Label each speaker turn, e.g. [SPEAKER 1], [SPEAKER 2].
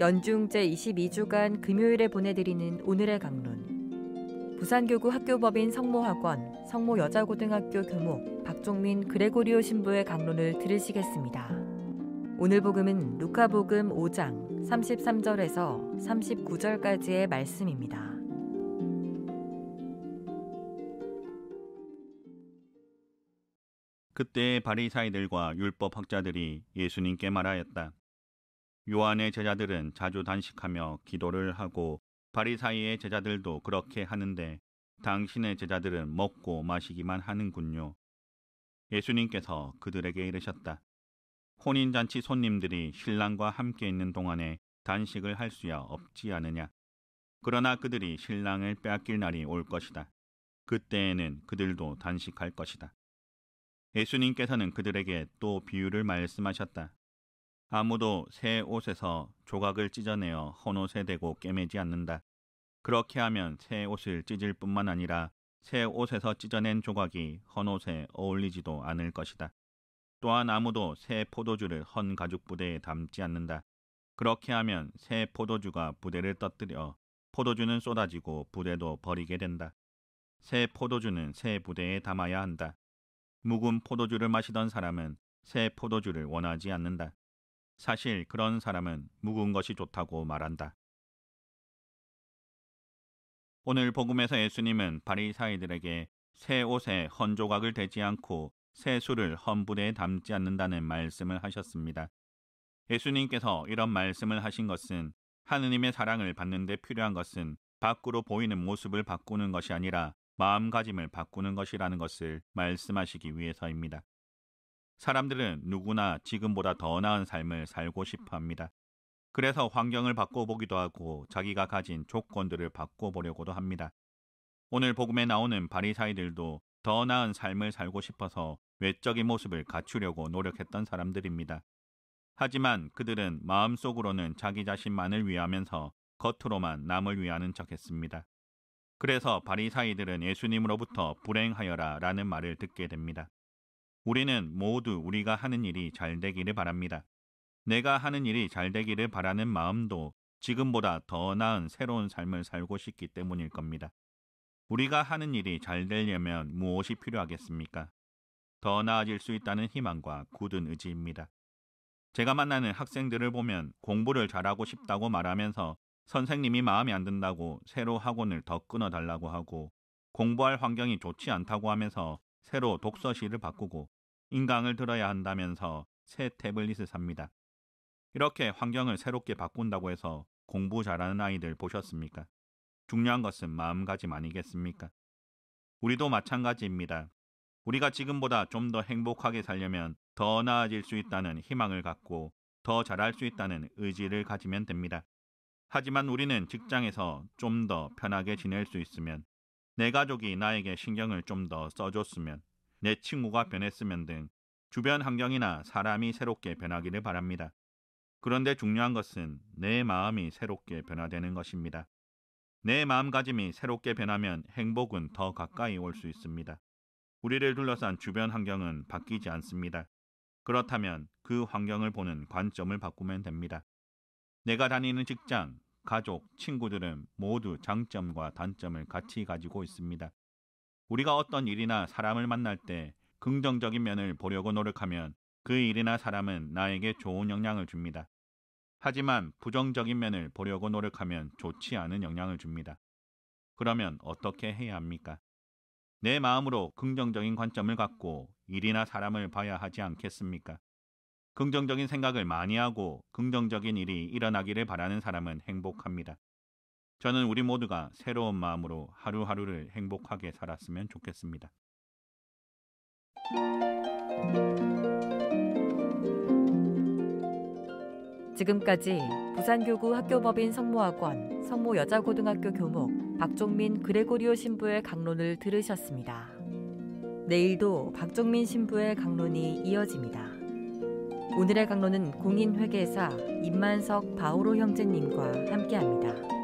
[SPEAKER 1] 연중 제22주간 금요일에 보내드리는 오늘의 강론. 부산교구 학교법인 성모학원, 성모여자고등학교 교목 박종민 그레고리오 신부의 강론을 들으시겠습니다. 오늘 복음은 루카복음 5장 33절에서 39절까지의 말씀입니다.
[SPEAKER 2] 그때 바리사이들과 율법 학자들이 예수님께 말하였다. 요한의 제자들은 자주 단식하며 기도를 하고 바리사이의 제자들도 그렇게 하는데 당신의 제자들은 먹고 마시기만 하는군요. 예수님께서 그들에게 이르셨다. 혼인잔치 손님들이 신랑과 함께 있는 동안에 단식을 할 수야 없지 않느냐. 그러나 그들이 신랑을 빼앗길 날이 올 것이다. 그때에는 그들도 단식할 것이다. 예수님께서는 그들에게 또 비유를 말씀하셨다. 아무도 새 옷에서 조각을 찢어내어 헌옷에 대고 꿰매지 않는다. 그렇게 하면 새 옷을 찢을 뿐만 아니라 새 옷에서 찢어낸 조각이 헌옷에 어울리지도 않을 것이다. 또한 아무도 새 포도주를 헌 가죽 부대에 담지 않는다. 그렇게 하면 새 포도주가 부대를 떠뜨려 포도주는 쏟아지고 부대도 버리게 된다. 새 포도주는 새 부대에 담아야 한다. 묵은 포도주를 마시던 사람은 새 포도주를 원하지 않는다. 사실 그런 사람은 묵은 것이 좋다고 말한다. 오늘 복음에서 예수님은 바리사이들에게 새 옷에 헌 조각을 대지 않고 세수를 헌불에 담지 않는다는 말씀을 하셨습니다. 예수님께서 이런 말씀을 하신 것은 하느님의 사랑을 받는데 필요한 것은 밖으로 보이는 모습을 바꾸는 것이 아니라 마음가짐을 바꾸는 것이라는 것을 말씀하시기 위해서입니다. 사람들은 누구나 지금보다 더 나은 삶을 살고 싶어 합니다. 그래서 환경을 바꿔보기도 하고 자기가 가진 조건들을 바꿔보려고도 합니다. 오늘 복음에 나오는 바리사이들도 더 나은 삶을 살고 싶어서 외적인 모습을 갖추려고 노력했던 사람들입니다. 하지만 그들은 마음속으로는 자기 자신만을 위하면서 겉으로만 남을 위하는 척 했습니다. 그래서 바리사이들은 예수님으로부터 불행하여라 라는 말을 듣게 됩니다. 우리는 모두 우리가 하는 일이 잘 되기를 바랍니다. 내가 하는 일이 잘 되기를 바라는 마음도 지금보다 더 나은 새로운 삶을 살고 싶기 때문일 겁니다. 우리가 하는 일이 잘 되려면 무엇이 필요하겠습니까? 더 나아질 수 있다는 희망과 굳은 의지입니다. 제가 만나는 학생들을 보면 공부를 잘하고 싶다고 말하면서 선생님이 마음에 안 든다고 새로 학원을 더 끊어달라고 하고 공부할 환경이 좋지 않다고 하면서 새로 독서실을 바꾸고 인강을 들어야 한다면서 새 태블릿을 삽니다. 이렇게 환경을 새롭게 바꾼다고 해서 공부 잘하는 아이들 보셨습니까? 중요한 것은 마음가짐 아니겠습니까? 우리도 마찬가지입니다. 우리가 지금보다 좀 더 행복하게 살려면 더 나아질 수 있다는 희망을 갖고 더 잘할 수 있다는 의지를 가지면 됩니다. 하지만 우리는 직장에서 좀 더 편하게 지낼 수 있으면 내 가족이 나에게 신경을 좀 더 써줬으면 내 친구가 변했으면 등 주변 환경이나 사람이 새롭게 변하기를 바랍니다. 그런데 중요한 것은 내 마음이 새롭게 변화되는 것입니다. 내 마음가짐이 새롭게 변하면 행복은 더 가까이 올 수 있습니다. 우리를 둘러싼 주변 환경은 바뀌지 않습니다. 그렇다면 그 환경을 보는 관점을 바꾸면 됩니다. 내가 다니는 직장, 가족, 친구들은 모두 장점과 단점을 같이 가지고 있습니다. 우리가 어떤 일이나 사람을 만날 때 긍정적인 면을 보려고 노력하면 그 일이나 사람은 나에게 좋은 영향을 줍니다. 하지만 부정적인 면을 보려고 노력하면 좋지 않은 영향을 줍니다. 그러면 어떻게 해야 합니까? 내 마음으로 긍정적인 관점을 갖고 일이나 사람을 봐야 하지 않겠습니까? 긍정적인 생각을 많이 하고 긍정적인 일이 일어나기를 바라는 사람은 행복합니다. 저는 우리 모두가 새로운 마음으로 하루하루를 행복하게 살았으면 좋겠습니다.
[SPEAKER 1] 지금까지 부산교구 학교법인 성모학원, 성모여자고등학교 교목, 박종민 그레고리오 신부의 강론을 들으셨습니다. 내일도 박종민 신부의 강론이 이어집니다. 오늘의 강론은 공인회계사 임만석 바오로 형제님과 함께합니다.